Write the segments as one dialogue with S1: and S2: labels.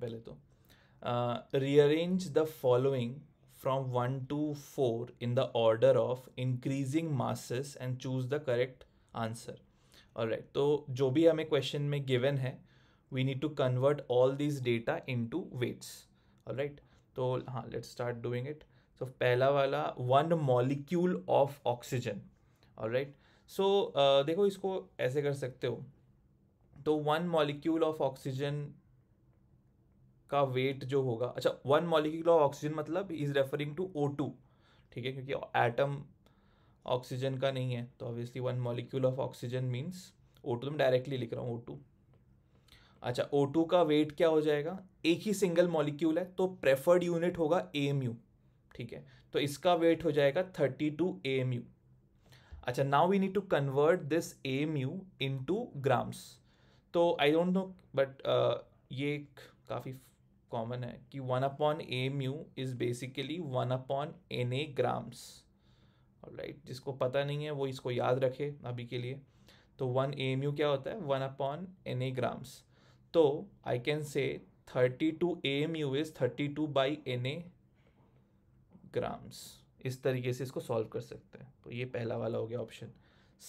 S1: पहले तो rearrange the following from one to four in the order of increasing masses and choose the correct answer और right तो जो भी हमें क्वेश्चन में गिवन है we need to convert all this data into weights और right तो हाँ let start doing it so पहला वाला वन मॉलिक्यूल ऑफ ऑक्सीजन और राइट सो देखो इसको ऐसे कर सकते हो तो वन मॉलिक्यूल ऑफ ऑक्सीजन का वेट जो होगा अच्छा वन मॉलिक्यूल ऑफ ऑक्सीजन मतलब is referring to O two ठीक है क्योंकि एटम ऑक्सीजन का नहीं है तो obviously one molecule of oxygen means O two मैं डायरेक्टली लिख रहा हूँ ओ टू अच्छा ओ टू का वेट क्या हो जाएगा एक ही सिंगल मॉलिक्यूल है तो प्रेफर्ड यूनिट होगा ए एम यू ठीक है तो इसका वेट हो जाएगा thirty two A M U अच्छा now we need to convert this A M U into grams तो आई डोंट नो बट ये काफ़ी कॉमन है कि one upon amu is basically one upon N A grams right जिसको पता नहीं है वो इसको याद रखे अभी के लिए तो वन ए म्यू क्या होता है one upon N A grams तो I can say thirty two amu is thirty two by N A grams इस तरीके से इसको सॉल्व कर सकते हैं तो ये पहला वाला हो गया option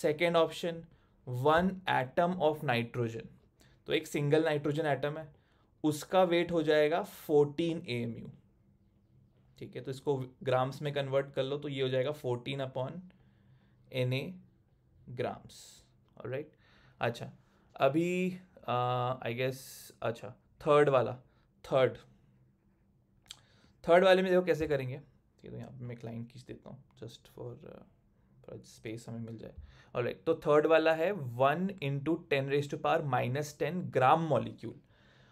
S1: second option one atom of nitrogen तो एक सिंगल नाइट्रोजन एटम है उसका वेट हो जाएगा फोर्टीन ए एम यू ठीक है तो इसको ग्राम्स में कन्वर्ट कर लो तो ये हो जाएगा fourteen upon N A grams right अच्छा अभी आई गेस अच्छा थर्ड वाला थर्ड थर्ड वाले में देखो कैसे करेंगे ठीक है तो यहाँ पे मैं क्लाइंट खींच देता हूँ जस्ट फॉर स्पेस हमें मिल जाए और राइट तो थर्ड वाला है one into ten raise to power minus ten gram molecule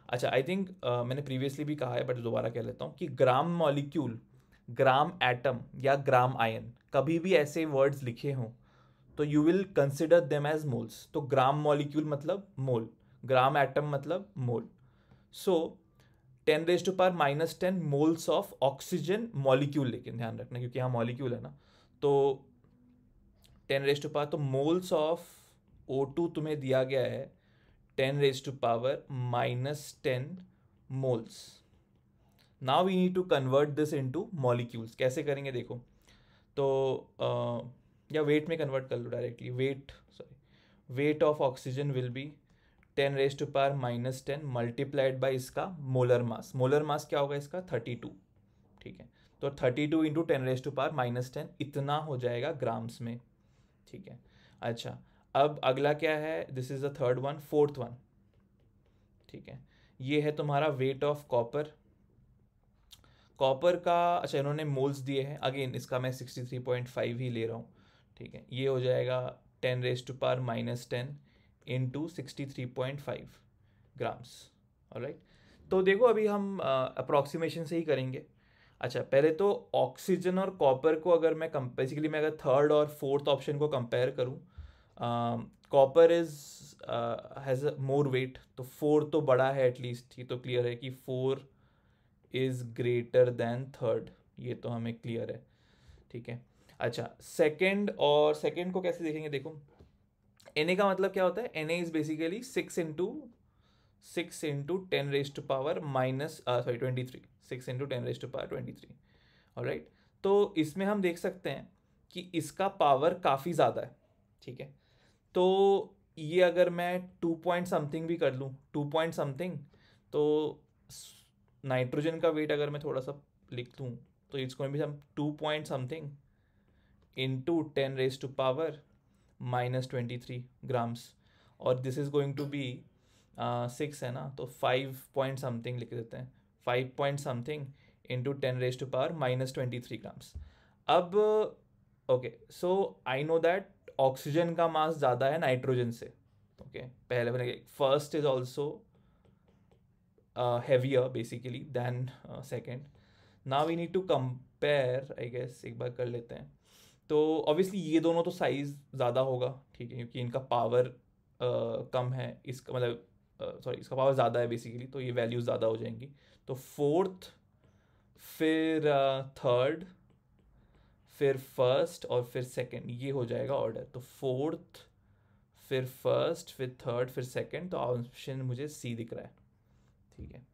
S1: अच्छा आई थिंक uh, मैंने प्रीवियसली भी कहा है बट दोबारा कह लेता हूँ कि ग्राम मॉलिक्यूल ग्राम एटम या ग्राम आयन कभी भी ऐसे वर्ड्स लिखे हों तो you will consider them as moles तो ग्राम मॉलिक्यूल मतलब मोल ग्राम एटम मतलब mole so ten raise to power minus ten moles of oxygen molecule लेकिन ध्यान रखना क्योंकि यहाँ मॉलिक्यूल है ना तो टेन रेज टू पार तो मोल्स ऑफ ओ टू तुम्हें दिया गया है 10 raised to power minus 10 moles. Now we need to convert this into molecules. कैसे करेंगे देखो तो uh, या वेट में कन्वर्ट कर लो directly weight sorry weight of oxygen will be ten raise to power minus ten multiplied by इसका molar mass molar mass क्या होगा इसका थर्टी टू ठीक है तो thirty two into ten raise to power minus ten इतना हो जाएगा ग्राम्स में ठीक है अच्छा अब अगला क्या है this is the third one fourth one ठीक है ये है तुम्हारा वेट ऑफ कॉपर कॉपर का अच्छा इन्होंने मोल्स दिए हैं अगेन इसका मैं सिक्सटी थ्री पॉइंट फाइव ही ले रहा हूँ ठीक है ये हो जाएगा ten raise to power minus ten into sixty three point five grams right तो देखो अभी हम अप्रॉक्सीमेशन से ही करेंगे अच्छा पहले तो ऑक्सीजन और कॉपर को अगर मैं बेसिकली मैं अगर थर्ड और फोर्थ ऑप्शन को कंपेयर करूँ copper is has more weight तो फोर तो बड़ा है एटलीस्ट ये तो क्लियर है कि four is greater than third ये तो हमें क्लियर है ठीक है अच्छा सेकेंड और सेकेंड को कैसे देखेंगे देखो एन ए का मतलब क्या होता है N A is basically six into six into ten raise to power minus sorry twenty three six into ten raise to power twenty three और राइट तो इसमें हम देख सकते हैं कि इसका पावर काफ़ी ज़्यादा है ठीक है तो ये अगर मैं टू पॉइंट समथिंग भी कर लूँ टू पॉइंट समथिंग तो नाइट्रोजन का वेट अगर मैं थोड़ा सा लिख दूँ तो it's going be some two point something into ten raise to power minus twenty three grams और this is going to be six है ना तो फाइव पॉइंट समथिंग लिख देते हैं five point something into ten raise to power minus twenty three grams अब okay so I know that oxygen का मास ज़्यादा है नाइट्रोजन से ओके okay? पहले मैंने first is also heavier basically than second ना we need to compare I guess एक बार कर लेते हैं तो ऑब्वियसली ये दोनों तो साइज़ ज़्यादा होगा ठीक है क्योंकि इनका पावर uh, कम है इसका मतलब सॉरी uh, इसका पावर ज़्यादा है बेसिकली तो ये वैल्यूज़ ज़्यादा हो जाएंगी तो फोर्थ फिर थर्ड uh, फिर फर्स्ट और फिर सेकंड ये हो जाएगा ऑर्डर तो फोर्थ फिर फर्स्ट फिर थर्ड फिर सेकंड तो ऑप्शन मुझे सी दिख रहा है ठीक है